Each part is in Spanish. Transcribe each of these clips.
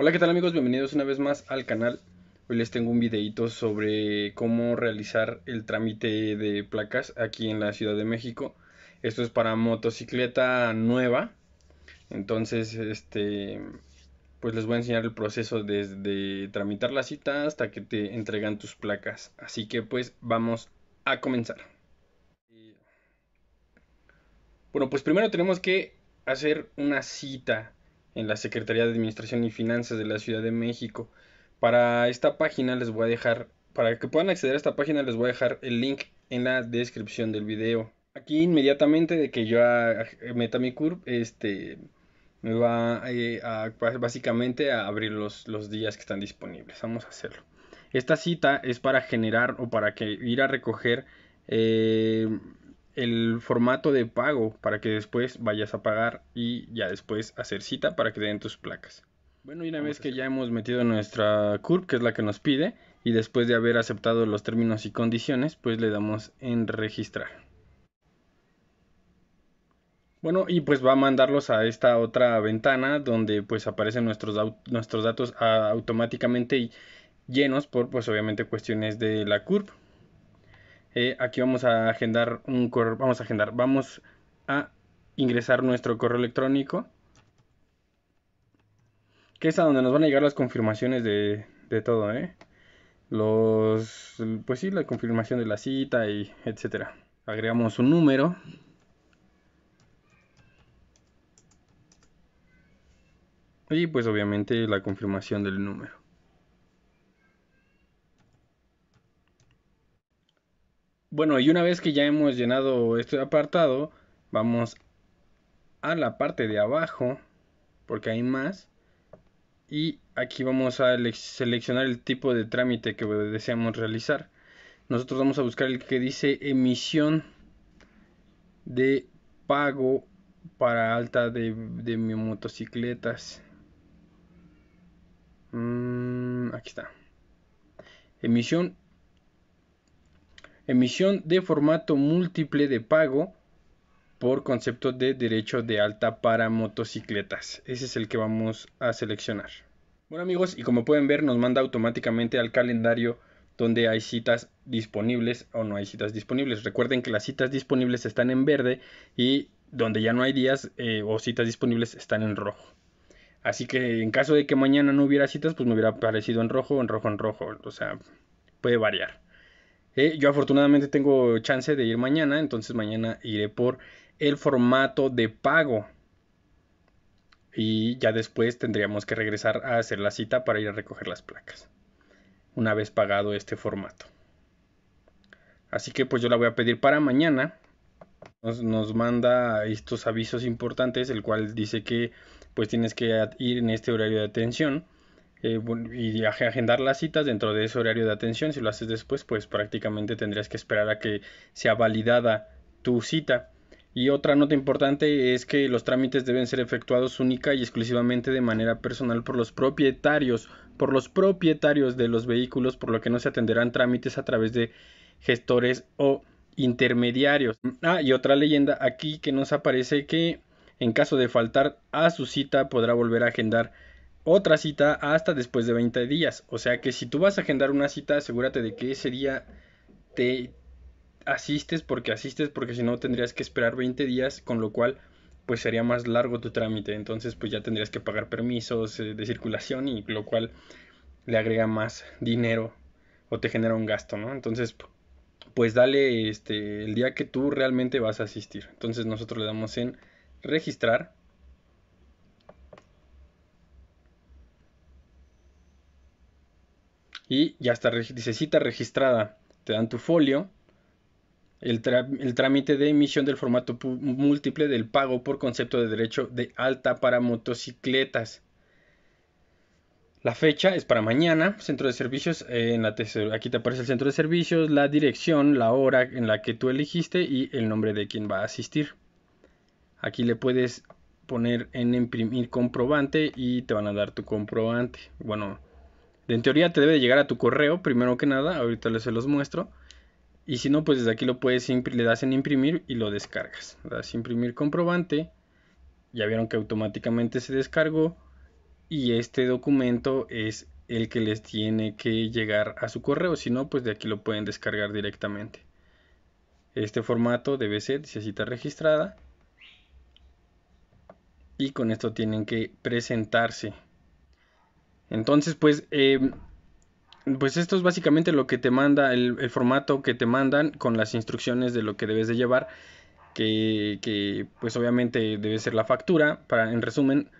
Hola, ¿qué tal amigos? Bienvenidos una vez más al canal. Hoy les tengo un videito sobre cómo realizar el trámite de placas aquí en la Ciudad de México. Esto es para motocicleta nueva. Entonces, este pues les voy a enseñar el proceso desde tramitar la cita hasta que te entregan tus placas. Así que pues vamos a comenzar. Bueno, pues primero tenemos que hacer una cita en la Secretaría de Administración y Finanzas de la Ciudad de México. Para esta página les voy a dejar, para que puedan acceder a esta página les voy a dejar el link en la descripción del video. Aquí inmediatamente de que yo meta mi curve, este, me va eh, a, básicamente a abrir los, los días que están disponibles. Vamos a hacerlo. Esta cita es para generar o para que ir a recoger eh, el formato de pago para que después vayas a pagar y ya después hacer cita para que te den tus placas. Bueno, y una vez que ya hemos metido nuestra CURP, que es la que nos pide, y después de haber aceptado los términos y condiciones, pues le damos en registrar. Bueno, y pues va a mandarlos a esta otra ventana donde pues aparecen nuestros, nuestros datos automáticamente y llenos por pues obviamente cuestiones de la curp eh, aquí vamos a agendar un correo, vamos a agendar, vamos a ingresar nuestro correo electrónico, que es a donde nos van a llegar las confirmaciones de, todo, ¿eh? Los, pues sí, la confirmación de la cita y etcétera. Agregamos un número. Y pues obviamente la confirmación del número. Bueno, y una vez que ya hemos llenado este apartado, vamos a la parte de abajo, porque hay más. Y aquí vamos a seleccionar el tipo de trámite que deseamos realizar. Nosotros vamos a buscar el que dice emisión de pago para alta de, motocicletas. Mm, aquí está. Emisión emisión de formato múltiple de pago por concepto de derecho de alta para motocicletas. Ese es el que vamos a seleccionar. Bueno amigos, y como pueden ver nos manda automáticamente al calendario donde hay citas disponibles o no hay citas disponibles. Recuerden que las citas disponibles están en verde y donde ya no hay días eh, o citas disponibles están en rojo. Así que en caso de que mañana no hubiera citas, pues me hubiera aparecido en rojo, en rojo, en rojo. O sea, puede variar. Eh, yo afortunadamente tengo chance de ir mañana, entonces mañana iré por el formato de pago. Y ya después tendríamos que regresar a hacer la cita para ir a recoger las placas. Una vez pagado este formato. Así que pues yo la voy a pedir para mañana. Nos, nos, manda estos avisos importantes, el cual dice que pues tienes que ir en este horario de atención. Eh, y agendar las citas dentro de ese horario de atención. Si lo haces después, pues prácticamente tendrías que esperar a que sea validada tu cita. Y otra nota importante es que los trámites deben ser efectuados única y exclusivamente de manera personal por los propietarios, por los propietarios de los vehículos, por lo que no se atenderán trámites a través de gestores o intermediarios. Ah, y otra leyenda aquí que nos aparece que en caso de faltar a su cita podrá volver a agendar otra cita hasta después de 20 días. O sea que si tú vas a agendar una cita, asegúrate de que ese día te asistes porque asistes porque si no tendrías que esperar 20 días, con lo cual pues sería más largo tu trámite. Entonces pues ya tendrías que pagar permisos eh, de circulación y lo cual le agrega más dinero o te genera un gasto, ¿no? Entonces pues dale este el día que tú realmente vas a asistir. Entonces nosotros le damos en registrar y ya está, dice cita registrada. Te dan tu folio, el, trámite de emisión del formato múltiple del pago por concepto de derecho de alta para motocicletas. La fecha es para mañana, centro de servicios, eh, en la aquí te aparece el centro de servicios, la dirección, la hora en la que tú elegiste y el nombre de quien va a asistir. Aquí le puedes poner en imprimir comprobante y te van a dar tu comprobante. Bueno, en teoría te debe llegar a tu correo, primero que nada, ahorita les se los muestro. Y si no, pues desde aquí lo puedes le das en imprimir y lo descargas. Le das imprimir comprobante. Ya vieron que automáticamente se descargó. Y este documento es el que les tiene que llegar a su correo. Si no, pues de aquí lo pueden descargar directamente. Este formato debe ser dice cita registrada. Y con esto tienen que presentarse. Entonces, pues, em, pues esto es básicamente lo que te manda, el, formato que te mandan con las instrucciones de lo que debes de llevar, que, pues obviamente debe ser la factura, para, en resumen,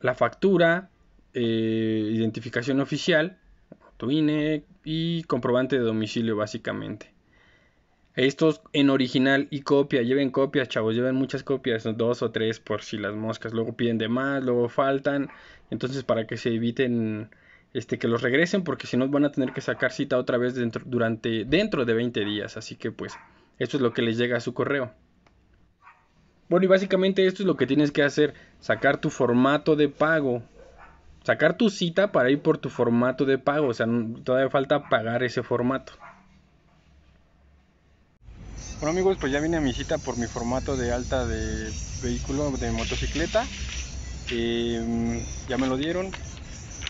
la factura, eh, identificación oficial, tu INE y comprobante de domicilio básicamente. Estos en original y copia, lleven copias, chavos, lleven muchas copias, dos o tres por si las moscas luego piden de más, luego faltan. Entonces, para que se eviten este que los regresen porque si no van a tener que sacar cita otra vez dentro durante dentro de 20 días, así que pues esto es lo que les llega a su correo. Bueno, y básicamente esto es lo que tienes que hacer, sacar tu formato de pago, sacar tu cita para ir por tu formato de pago, o sea, todavía falta pagar ese formato. Bueno amigos, pues ya vine a mi cita por mi formato de alta de vehículo de motocicleta. Em, ya me lo dieron,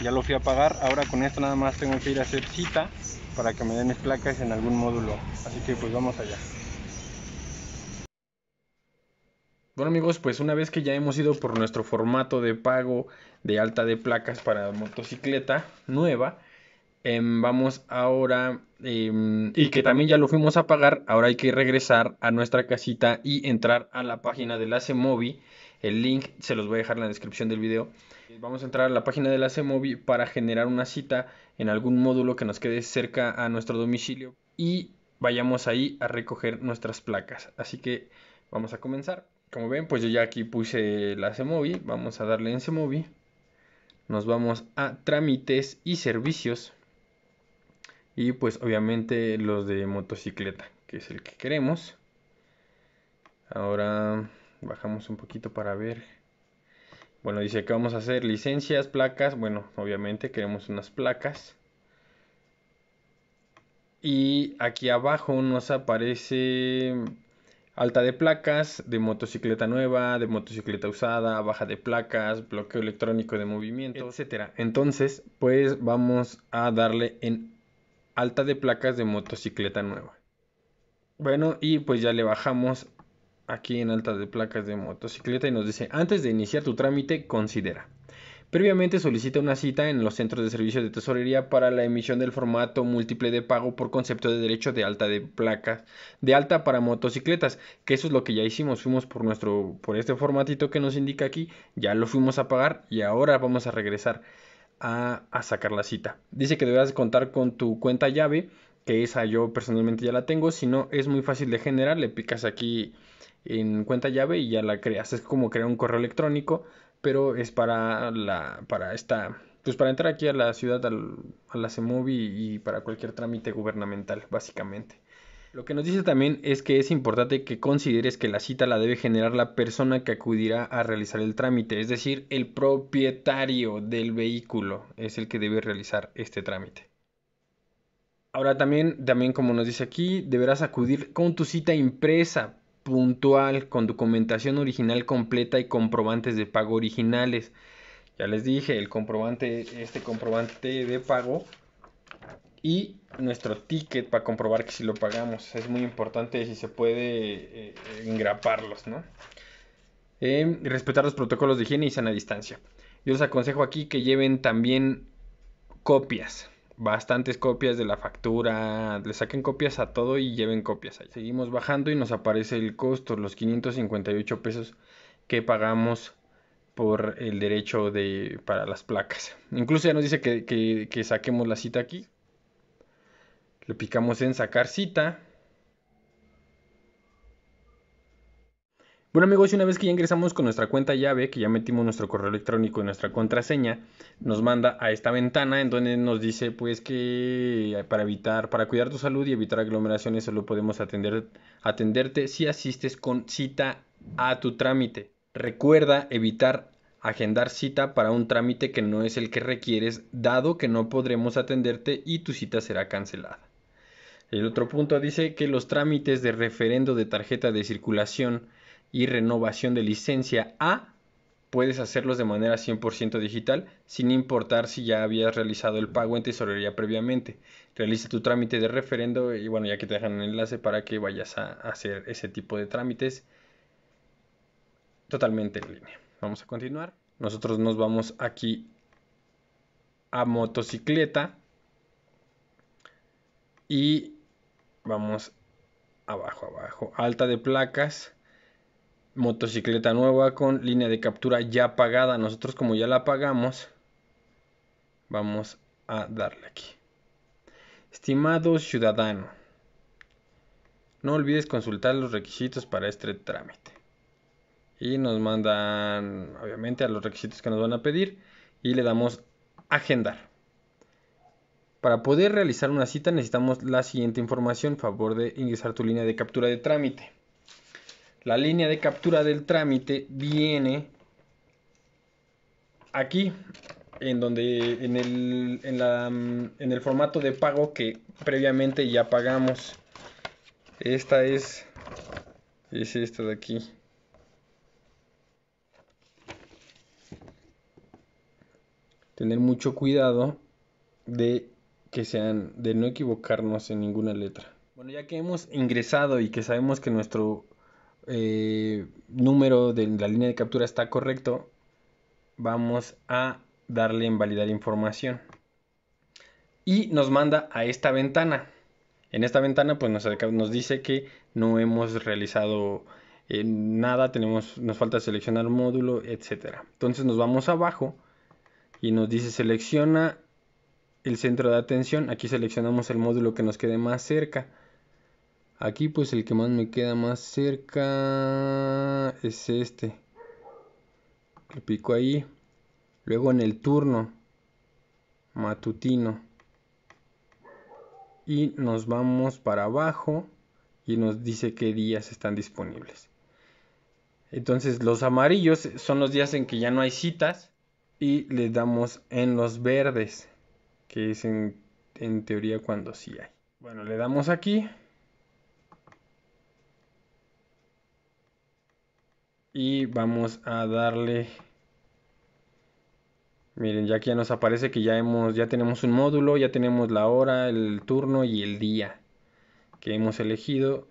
ya lo fui a pagar. Ahora con esto nada más tengo que ir a hacer cita para que me den mis placas en algún módulo. Así que pues vamos allá. Bueno amigos, pues una vez que ya hemos ido por nuestro formato de pago de alta de placas para motocicleta nueva, Em, vamos ahora, em, y que también ya lo fuimos a pagar, ahora hay que regresar a nuestra casita y entrar a la página de la semovi El link se los voy a dejar en la descripción del video. Vamos a entrar a la página de la semovi para generar una cita en algún módulo que nos quede cerca a nuestro domicilio y vayamos ahí a recoger nuestras placas. Así que vamos a comenzar. Como ven, pues yo ya aquí puse la semovi Vamos a darle en semovi Nos vamos a trámites y servicios y pues obviamente los de motocicleta, que es el que queremos. Ahora bajamos un poquito para ver. Bueno, dice que vamos a hacer licencias, placas. Bueno, obviamente queremos unas placas. Y aquí abajo nos aparece alta de placas, de motocicleta nueva, de motocicleta usada, baja de placas, bloqueo electrónico de movimiento, etc. Entonces, pues vamos a darle en alta de placas de motocicleta nueva. Bueno, y pues ya le bajamos aquí en alta de placas de motocicleta y nos dice, antes de iniciar tu trámite, considera. Previamente solicita una cita en los centros de servicios de tesorería para la emisión del formato múltiple de pago por concepto de derecho de alta de placas, de alta para motocicletas, que eso es lo que ya hicimos, fuimos por nuestro por este formatito que nos indica aquí, ya lo fuimos a pagar y ahora vamos a regresar a, sacar la cita. Dice que deberás contar con tu cuenta llave, que esa yo personalmente ya la tengo, si no es muy fácil de generar, le picas aquí en cuenta llave y ya la creas. Es como crear un correo electrónico, pero es para la para esta pues para entrar aquí a la ciudad al, a la CEMOVI y para cualquier trámite gubernamental, básicamente. Lo que nos dice también es que es importante que consideres que la cita la debe generar la persona que acudirá a realizar el trámite, es decir, el propietario del vehículo es el que debe realizar este trámite. Ahora también, también como nos dice aquí, deberás acudir con tu cita impresa, puntual, con documentación original completa y comprobantes de pago originales. Ya les dije, el comprobante, este comprobante de pago y nuestro ticket para comprobar que si lo pagamos. Es muy importante si se puede eh, engraparlos, ¿no? Em, respetar los protocolos de higiene y sana distancia. Yo les aconsejo aquí que lleven también copias, bastantes copias de la factura, le saquen copias a todo y lleven copias Seguimos bajando y nos aparece el costo, los 558 pesos que pagamos por el derecho de, para las placas. Incluso ya nos dice que saquemos la cita aquí. Le picamos en sacar cita. Bueno amigos, y una vez que ya ingresamos con nuestra cuenta llave, que ya metimos nuestro correo electrónico y nuestra contraseña, nos manda a esta ventana en donde nos dice pues que para evitar, para cuidar tu salud y evitar aglomeraciones solo podemos atender, atenderte si asistes con cita a tu trámite. Recuerda evitar agendar cita para un trámite que no es el que requieres, dado que no podremos atenderte y tu cita será cancelada. El otro punto dice que los trámites de referendo de tarjeta de circulación y renovación de licencia A puedes hacerlos de manera 100% digital sin importar si ya habías realizado el pago en tesorería previamente. Realiza tu trámite de referendo y bueno, ya que te dejan el enlace para que vayas a hacer ese tipo de trámites totalmente en línea. Vamos a continuar. Nosotros nos vamos aquí a motocicleta y Vamos abajo, abajo. Alta de placas. Motocicleta nueva con línea de captura ya pagada. Nosotros como ya la pagamos, vamos a darle aquí. Estimado ciudadano, no olvides consultar los requisitos para este trámite. Y nos mandan, obviamente, a los requisitos que nos van a pedir y le damos agendar. Para poder realizar una cita necesitamos la siguiente información, favor de ingresar tu línea de captura de trámite. La línea de captura del trámite viene aquí, en donde en el, en, en el formato de pago que previamente ya pagamos. Esta es, es esta de aquí. Tener mucho cuidado de que sean de no equivocarnos en ninguna letra. Bueno, ya que hemos ingresado y que sabemos que nuestro eh, número de la línea de captura está correcto, vamos a darle en validar información. Y nos manda a esta ventana. En esta ventana pues nos, dice que no hemos realizado eh, nada, tenemos, nos falta seleccionar módulo, etcétera. Entonces nos vamos abajo y nos dice selecciona el centro de atención. Aquí seleccionamos el módulo que nos quede más cerca. Aquí pues el que más me queda más cerca es este. Le pico ahí. Luego en el turno matutino. Y nos vamos para abajo y nos dice qué días están disponibles. Entonces los amarillos son los días en que ya no hay citas y le damos en los verdes que es en, teoría cuando sí hay. Bueno, le damos aquí. Y vamos a darle... Miren, ya aquí ya nos aparece que ya, hemos, ya tenemos un módulo, ya tenemos la hora, el turno y el día que hemos elegido.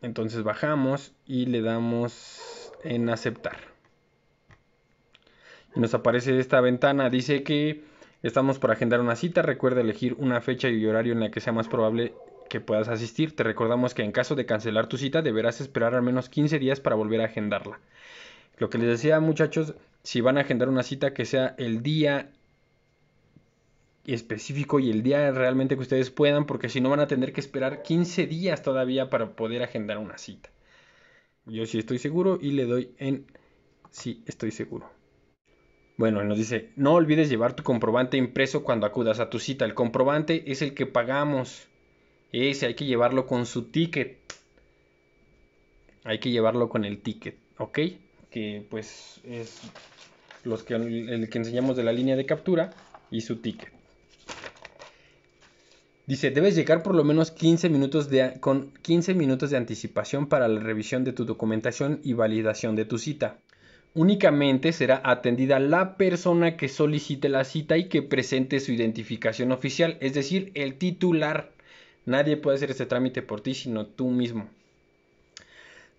Entonces bajamos y le damos en aceptar. Y nos aparece esta ventana, dice que Estamos por agendar una cita, recuerda elegir una fecha y horario en la que sea más probable que puedas asistir. Te recordamos que en caso de cancelar tu cita deberás esperar al menos 15 días para volver a agendarla. Lo que les decía muchachos, si van a agendar una cita que sea el día específico y el día realmente que ustedes puedan, porque si no van a tener que esperar 15 días todavía para poder agendar una cita. Yo sí estoy seguro y le doy en sí estoy seguro. Bueno, nos dice, no olvides llevar tu comprobante impreso cuando acudas a tu cita. El comprobante es el que pagamos. Ese hay que llevarlo con su ticket. Hay que llevarlo con el ticket, ¿ok? Que pues es los que, el que enseñamos de la línea de captura y su ticket. Dice, debes llegar por lo menos 15 minutos de, con 15 minutos de anticipación para la revisión de tu documentación y validación de tu cita únicamente será atendida la persona que solicite la cita y que presente su identificación oficial, es decir, el titular. Nadie puede hacer este trámite por ti, sino tú mismo.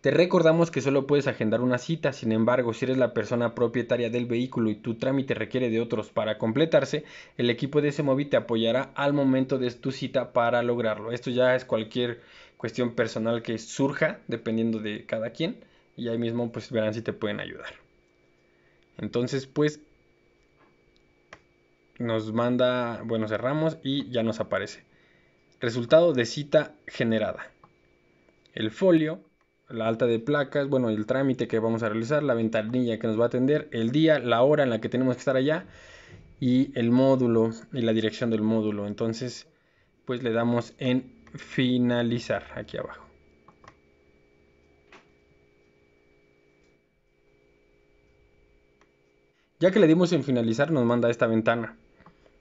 Te recordamos que solo puedes agendar una cita, sin embargo, si eres la persona propietaria del vehículo y tu trámite requiere de otros para completarse, el equipo de móvil te apoyará al momento de tu cita para lograrlo. Esto ya es cualquier cuestión personal que surja, dependiendo de cada quien, y ahí mismo pues verán si te pueden ayudar. Entonces, pues nos manda, bueno, cerramos y ya nos aparece. Resultado de cita generada. El folio, la alta de placas, bueno, el trámite que vamos a realizar, la ventanilla que nos va a atender, el día, la hora en la que tenemos que estar allá y el módulo y la dirección del módulo. Entonces, pues le damos en finalizar aquí abajo. Ya que le dimos en finalizar, nos manda esta ventana.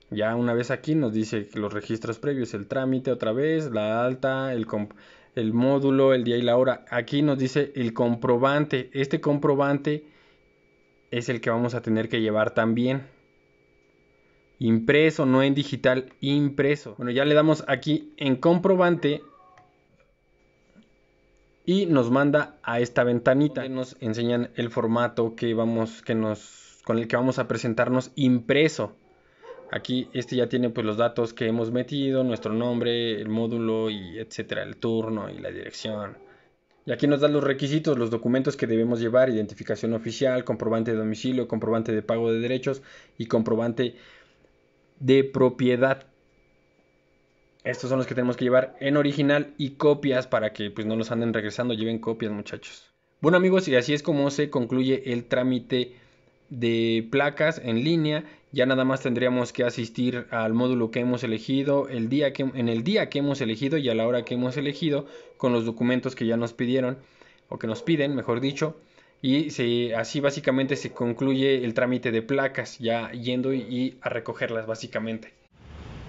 Ya una vez aquí nos dice los registros previos, el trámite otra vez, la alta, el, módulo, el día y la hora. Aquí nos dice el comprobante. Este comprobante es el que vamos a tener que llevar también. Impreso, no en digital, impreso. Bueno, ya le damos aquí en comprobante y nos manda a esta ventanita. nos enseñan el formato que vamos, que nos con el que vamos a presentarnos impreso. Aquí este ya tiene pues los datos que hemos metido, nuestro nombre, el módulo y etcétera, el turno y la dirección. Y aquí nos dan los requisitos, los documentos que debemos llevar, identificación oficial, comprobante de domicilio, comprobante de pago de derechos y comprobante de propiedad. Estos son los que tenemos que llevar en original y copias para que pues, no nos anden regresando, lleven copias muchachos. Bueno amigos, y así es como se concluye el trámite de placas en línea. Ya nada más tendríamos que asistir al módulo que hemos elegido, el día que, en el día que hemos elegido y a la hora que hemos elegido, con los documentos que ya nos pidieron, o que nos piden, mejor dicho. Y así básicamente se concluye el trámite de placas, ya yendo y, a recogerlas básicamente.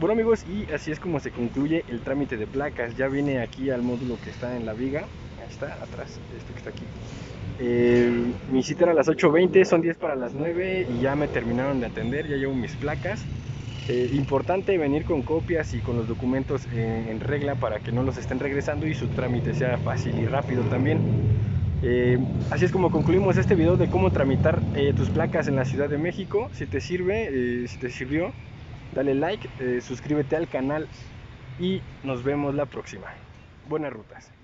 Bueno amigos, y así es como se concluye el trámite de placas. Ya viene aquí al módulo que está en la viga, está atrás, este que está aquí. Eh, mi cita era a las 8.20, son 10 para las 9 y ya me terminaron de atender, ya llevo mis placas. Eh, importante venir con copias y con los documentos en, regla para que no los estén regresando y su trámite sea fácil y rápido también. Eh, así es como concluimos este video de cómo tramitar tus placas en la Ciudad de México. Si te sirve, si te sirvió, dale like, suscríbete al canal y nos vemos la próxima. Buenas rutas.